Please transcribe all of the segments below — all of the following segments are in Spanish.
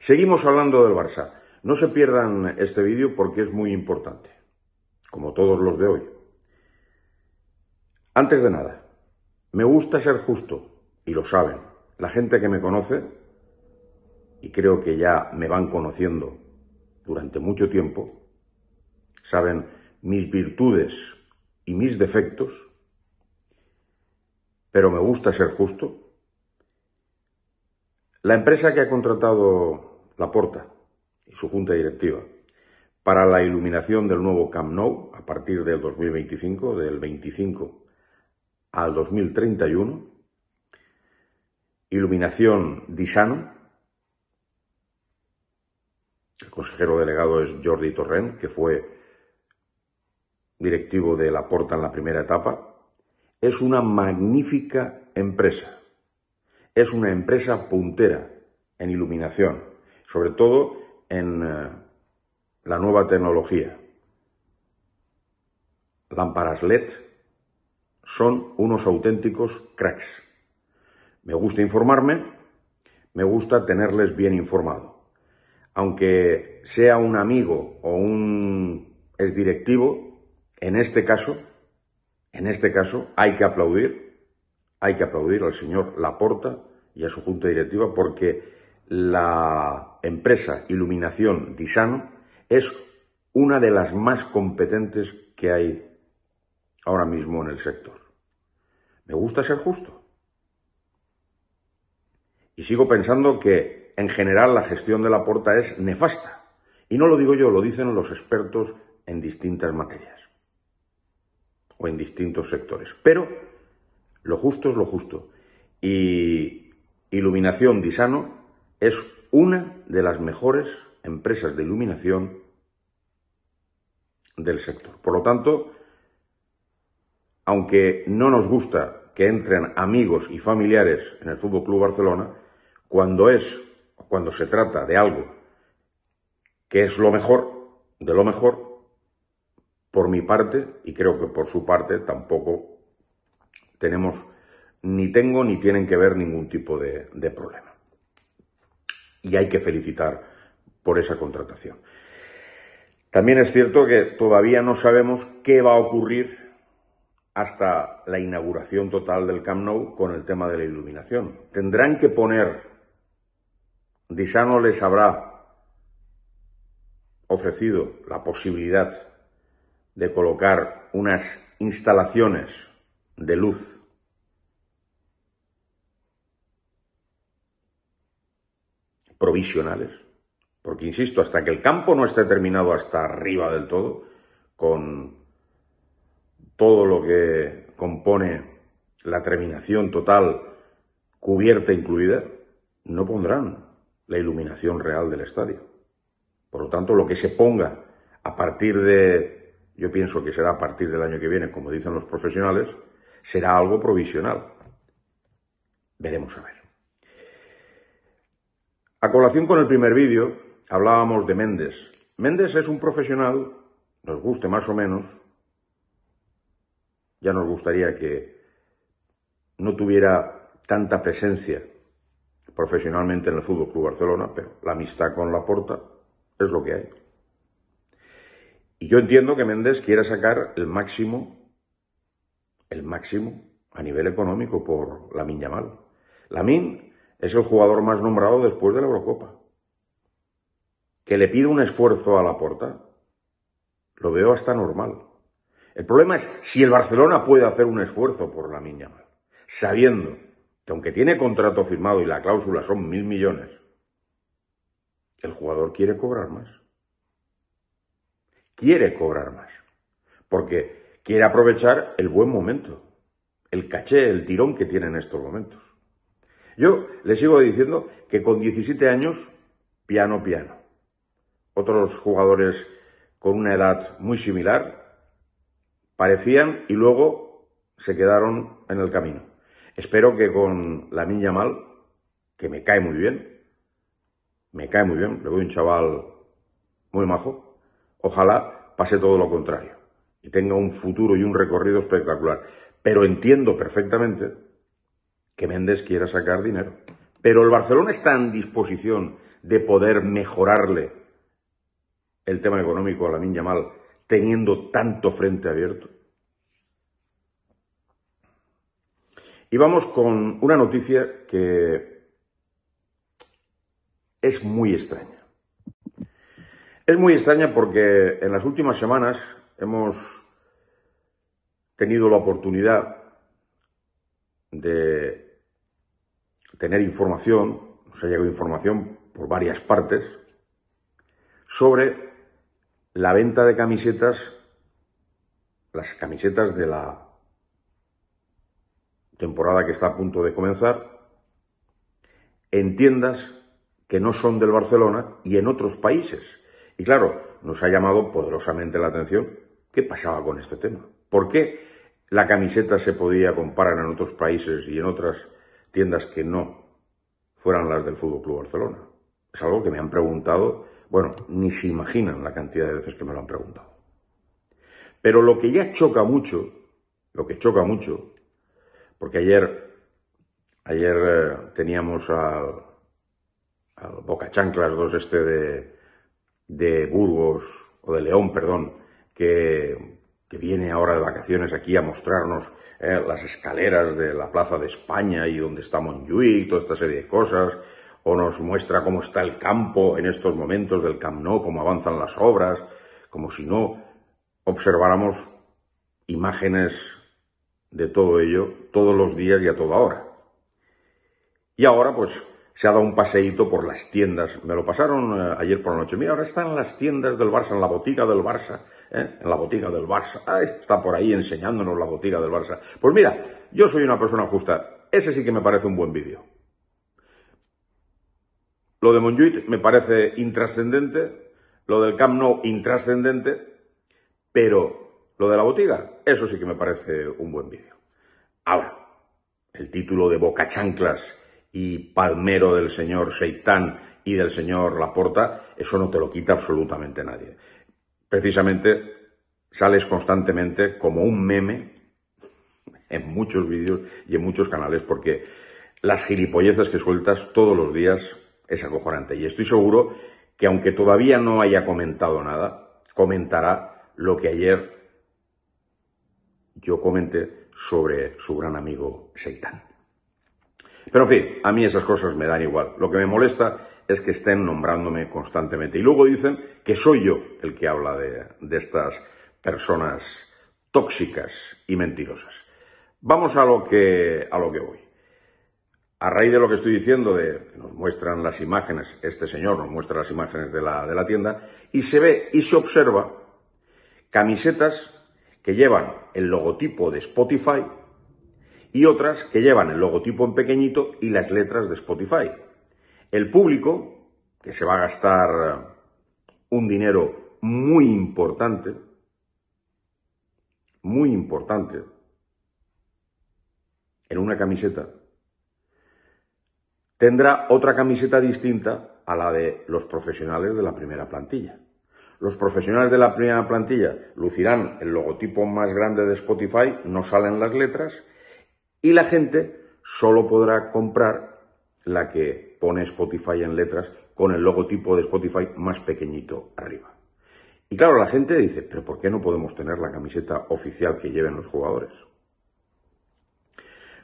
Seguimos hablando del Barça. No se pierdan este vídeo porque es muy importante, como todos los de hoy. Antes de nada, me gusta ser justo, y lo saben. La gente que me conoce, y creo que ya me van conociendo durante mucho tiempo, saben mis virtudes y mis defectos, pero me gusta ser justo la empresa que ha contratado La Porta y su junta directiva para la iluminación del nuevo Camp Nou a partir del 2025, del 25 al 2031, iluminación Disano, el consejero delegado es Jordi Torrent, que fue directivo de La Porta en la primera etapa, es una magnífica empresa es una empresa puntera en iluminación, sobre todo en eh, la nueva tecnología. Lámparas LED son unos auténticos cracks. Me gusta informarme, me gusta tenerles bien informado. Aunque sea un amigo o un directivo, en este caso, en este caso hay que aplaudir, hay que aplaudir al señor Laporta y a su junta directiva porque la empresa Iluminación Disano es una de las más competentes que hay ahora mismo en el sector. Me gusta ser justo. Y sigo pensando que en general la gestión de la porta es nefasta. Y no lo digo yo, lo dicen los expertos en distintas materias o en distintos sectores. Pero lo justo es lo justo. Y Iluminación Disano es una de las mejores empresas de iluminación del sector. Por lo tanto, aunque no nos gusta que entren amigos y familiares en el Fútbol Club Barcelona, cuando es cuando se trata de algo que es lo mejor de lo mejor, por mi parte y creo que por su parte tampoco tenemos ni tengo ni tienen que ver ningún tipo de, problema. Y hay que felicitar por esa contratación. También es cierto que todavía no sabemos qué va a ocurrir hasta la inauguración total del Camp Nou con el tema de la iluminación. Tendrán que poner, Disano les habrá ofrecido la posibilidad de colocar unas instalaciones de luz provisionales, porque insisto, hasta que el campo no esté terminado hasta arriba del todo, con todo lo que compone la terminación total, cubierta incluida, no pondrán la iluminación real del estadio. Por lo tanto, lo que se ponga a partir de, yo pienso que será a partir del año que viene, como dicen los profesionales, será algo provisional. Veremos a ver. A colación con el primer vídeo, hablábamos de Méndez. Méndez es un profesional, nos guste más o menos, ya nos gustaría que no tuviera tanta presencia profesionalmente en el Fútbol Club Barcelona, pero la amistad con Laporta es lo que hay. Y yo entiendo que Méndez quiera sacar el máximo, el máximo a nivel económico por la Yamal. Lamin es el jugador más nombrado después de la Eurocopa. Que le pide un esfuerzo a la porta, lo veo hasta normal. El problema es si el Barcelona puede hacer un esfuerzo por la mal sabiendo que aunque tiene contrato firmado y la cláusula son mil millones, el jugador quiere cobrar más. Quiere cobrar más. Porque quiere aprovechar el buen momento, el caché, el tirón que tiene en estos momentos. Yo le sigo diciendo que con 17 años, piano, piano. Otros jugadores con una edad muy similar parecían y luego se quedaron en el camino. Espero que con la niña Mal, que me cae muy bien, me cae muy bien, le voy un chaval muy majo, ojalá pase todo lo contrario y tenga un futuro y un recorrido espectacular. Pero entiendo perfectamente que Méndez quiera sacar dinero. Pero el Barcelona está en disposición de poder mejorarle el tema económico a la Minya Mal teniendo tanto frente abierto. Y vamos con una noticia que es muy extraña. Es muy extraña porque en las últimas semanas hemos tenido la oportunidad de tener información, nos ha llegado información por varias partes, sobre la venta de camisetas, las camisetas de la temporada que está a punto de comenzar, en tiendas que no son del Barcelona y en otros países. Y claro, nos ha llamado poderosamente la atención qué pasaba con este tema. ¿Por qué la camiseta se podía comparar en otros países y en otras tiendas que no fueran las del Fútbol Club Barcelona. Es algo que me han preguntado, bueno, ni se imaginan la cantidad de veces que me lo han preguntado. Pero lo que ya choca mucho, lo que choca mucho, porque ayer, ayer eh, teníamos al, Boca Chanclas 2 este de, de Burgos, o de León, perdón, que que viene ahora de vacaciones aquí a mostrarnos eh, las escaleras de la Plaza de España y donde está Montjuic, toda esta serie de cosas, o nos muestra cómo está el campo en estos momentos del Camp Nou, cómo avanzan las obras, como si no observáramos imágenes de todo ello todos los días y a toda hora. Y ahora pues se ha dado un paseíto por las tiendas. Me lo pasaron eh, ayer por la noche. Mira, ahora están las tiendas del Barça, en la botica del Barça. ¿eh? en la botiga del Barça. está por ahí enseñándonos la botiga del Barça. Pues mira, yo soy una persona justa. Ese sí que me parece un buen vídeo. Lo de Monjuit me parece intrascendente, lo del Camp Nou intrascendente, pero lo de la botiga, eso sí que me parece un buen vídeo. Ahora, el título de Boca Chanclas y palmero del señor Seitán y del señor Laporta, eso no te lo quita absolutamente nadie precisamente sales constantemente como un meme en muchos vídeos y en muchos canales porque las gilipollezas que sueltas todos los días es acojonante. Y estoy seguro que aunque todavía no haya comentado nada, comentará lo que ayer yo comenté sobre su gran amigo Seitan. Pero en fin, a mí esas cosas me dan igual. Lo que me molesta es que estén nombrándome constantemente. Y luego dicen que soy yo el que habla de, estas personas tóxicas y mentirosas. Vamos a lo que, a lo que voy. A raíz de lo que estoy diciendo, de que nos muestran las imágenes, este señor nos muestra las imágenes de la, de la tienda, y se ve y se observa camisetas que llevan el logotipo de Spotify y otras que llevan el logotipo en pequeñito y las letras de Spotify el público, que se va a gastar un dinero muy importante, muy importante, en una camiseta, tendrá otra camiseta distinta a la de los profesionales de la primera plantilla. Los profesionales de la primera plantilla lucirán el logotipo más grande de Spotify, no salen las letras, y la gente solo podrá comprar la que pone Spotify en letras con el logotipo de Spotify más pequeñito arriba. Y claro, la gente dice, pero ¿por qué no podemos tener la camiseta oficial que lleven los jugadores?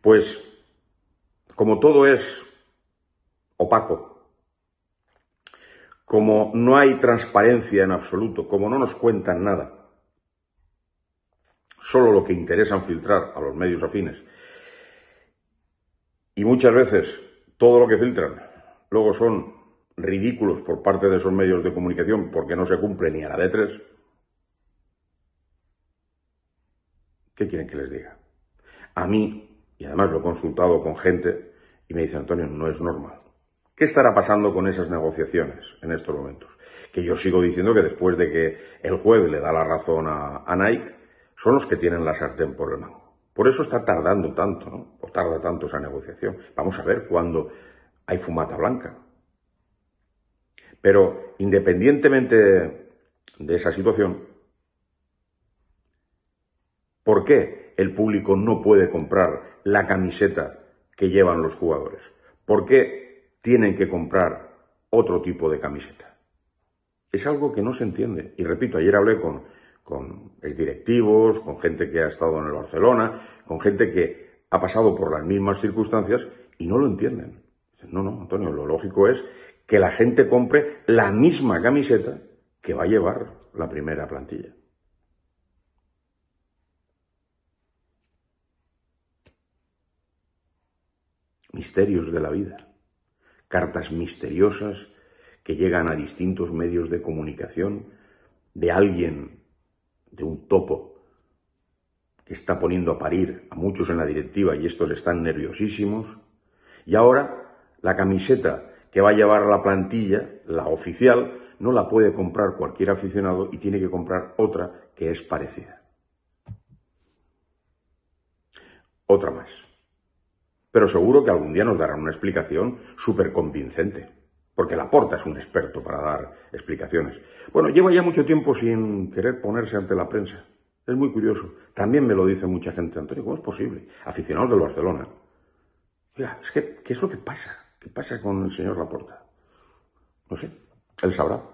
Pues como todo es opaco, como no hay transparencia en absoluto, como no nos cuentan nada, solo lo que interesan filtrar a los medios afines, y muchas veces todo lo que filtran luego son ridículos por parte de esos medios de comunicación porque no se cumple ni a la de tres. ¿Qué quieren que les diga? A mí, y además lo he consultado con gente, y me dice Antonio, no es normal. ¿Qué estará pasando con esas negociaciones en estos momentos? Que yo sigo diciendo que después de que el jueves le da la razón a, a Nike, son los que tienen la sartén por el mango. Por eso está tardando tanto, ¿no? O tarda tanto esa negociación. Vamos a ver cuándo hay fumata blanca. Pero independientemente de esa situación, ¿por qué el público no puede comprar la camiseta que llevan los jugadores? ¿Por qué tienen que comprar otro tipo de camiseta? Es algo que no se entiende. Y repito, ayer hablé con con exdirectivos, con gente que ha estado en el Barcelona, con gente que ha pasado por las mismas circunstancias y no lo entienden. no, no, Antonio, lo lógico es que la gente compre la misma camiseta que va a llevar la primera plantilla. Misterios de la vida. Cartas misteriosas que llegan a distintos medios de comunicación de alguien de un topo que está poniendo a parir a muchos en la directiva y estos están nerviosísimos. Y ahora la camiseta que va a llevar la plantilla, la oficial, no la puede comprar cualquier aficionado y tiene que comprar otra que es parecida. Otra más. Pero seguro que algún día nos darán una explicación súper convincente porque Laporta es un experto para dar explicaciones. Bueno, lleva ya mucho tiempo sin querer ponerse ante la prensa. Es muy curioso. También me lo dice mucha gente, Antonio, ¿cómo es posible? Aficionados del Barcelona. Mira, es que, ¿qué es lo que pasa? ¿Qué pasa con el señor Laporta? No sé, él sabrá.